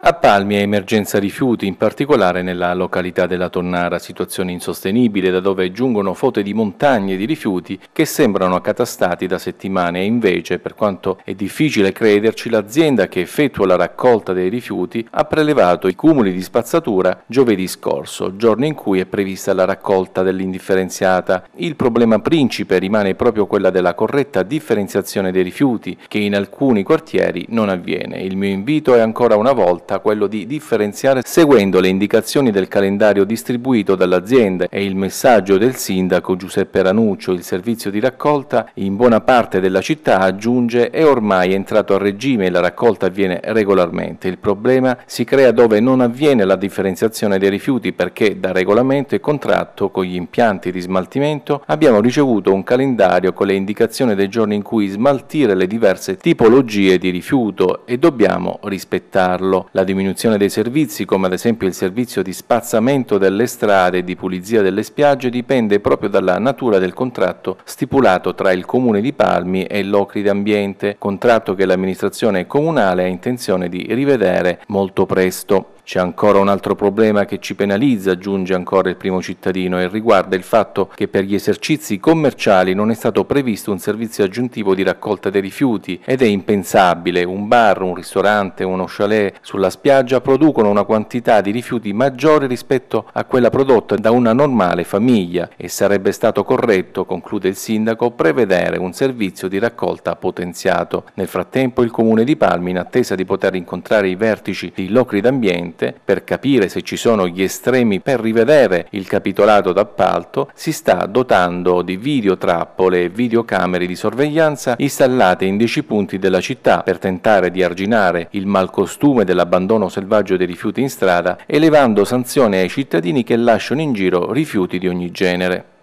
A Palmi è emergenza rifiuti, in particolare nella località della Tonnara, situazione insostenibile da dove giungono fote di montagne di rifiuti che sembrano accatastati da settimane e invece, per quanto è difficile crederci, l'azienda che effettua la raccolta dei rifiuti ha prelevato i cumuli di spazzatura giovedì scorso, giorno in cui è prevista la raccolta dell'indifferenziata. Il problema principe rimane proprio quella della corretta differenziazione dei rifiuti, che in alcuni quartieri non avviene. Il mio invito è ancora una volta rotta, quello di differenziare seguendo le indicazioni del calendario distribuito dall'azienda e il messaggio del sindaco Giuseppe Ranuccio. Il servizio di raccolta in buona parte della città, aggiunge, è ormai entrato a regime e la raccolta avviene regolarmente. Il problema si crea dove non avviene la differenziazione dei rifiuti perché da regolamento e contratto con gli impianti di smaltimento abbiamo ricevuto un calendario con le indicazioni dei giorni in cui smaltire le diverse tipologie di rifiuto e dobbiamo rispettarlo. La diminuzione dei servizi, come ad esempio il servizio di spazzamento delle strade e di pulizia delle spiagge, dipende proprio dalla natura del contratto stipulato tra il Comune di Palmi e l'Ocri d'Ambiente, contratto che l'amministrazione comunale ha intenzione di rivedere molto presto. C'è ancora un altro problema che ci penalizza, aggiunge ancora il primo cittadino, e riguarda il fatto che per gli esercizi commerciali non è stato previsto un servizio aggiuntivo di raccolta dei rifiuti ed è impensabile. Un bar, un ristorante, uno chalet sulla spiaggia producono una quantità di rifiuti maggiore rispetto a quella prodotta da una normale famiglia e sarebbe stato corretto, conclude il sindaco, prevedere un servizio di raccolta potenziato. Nel frattempo il comune di Palmi, in attesa di poter incontrare i vertici di Locri d'Ambiente, recentemente, per capire se ci sono gli estremi per rivedere il capitolato d'appalto, si sta dotando di videotrappole e videocamere di sorveglianza installate in 10 punti della città per tentare di arginare il malcostume dell'abbandono selvaggio dei rifiuti in strada, elevando sanzioni ai cittadini che lasciano in giro rifiuti di ogni genere.